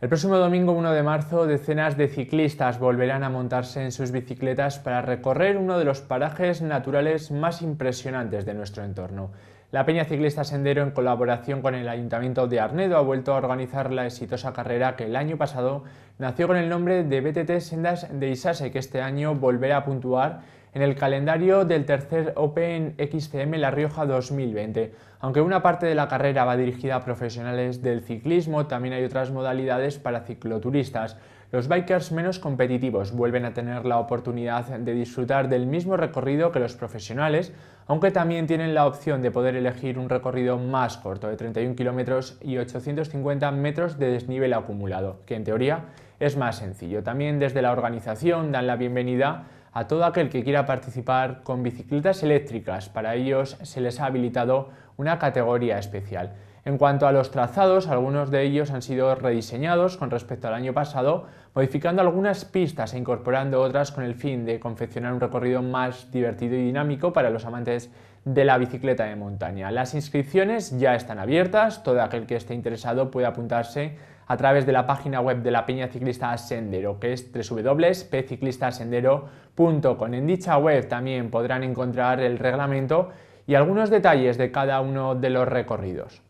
El próximo domingo 1 de marzo, decenas de ciclistas volverán a montarse en sus bicicletas para recorrer uno de los parajes naturales más impresionantes de nuestro entorno. La Peña Ciclista Sendero, en colaboración con el Ayuntamiento de Arnedo, ha vuelto a organizar la exitosa carrera que el año pasado nació con el nombre de BTT Sendas de Isase, que este año volverá a puntuar en el calendario del tercer Open XCM La Rioja 2020. Aunque una parte de la carrera va dirigida a profesionales del ciclismo, también hay otras modalidades para cicloturistas. Los bikers menos competitivos vuelven a tener la oportunidad de disfrutar del mismo recorrido que los profesionales, aunque también tienen la opción de poder elegir un recorrido más corto de 31 kilómetros y 850 metros de desnivel acumulado, que en teoría es más sencillo. También desde la organización dan la bienvenida a todo aquel que quiera participar con bicicletas eléctricas. Para ellos se les ha habilitado una categoría especial. En cuanto a los trazados, algunos de ellos han sido rediseñados con respecto al año pasado, modificando algunas pistas e incorporando otras con el fin de confeccionar un recorrido más divertido y dinámico para los amantes de la bicicleta de montaña. Las inscripciones ya están abiertas, todo aquel que esté interesado puede apuntarse a través de la página web de la Peña Ciclista Sendero, que es www.pciclistasendero.com. En dicha web también podrán encontrar el reglamento y algunos detalles de cada uno de los recorridos.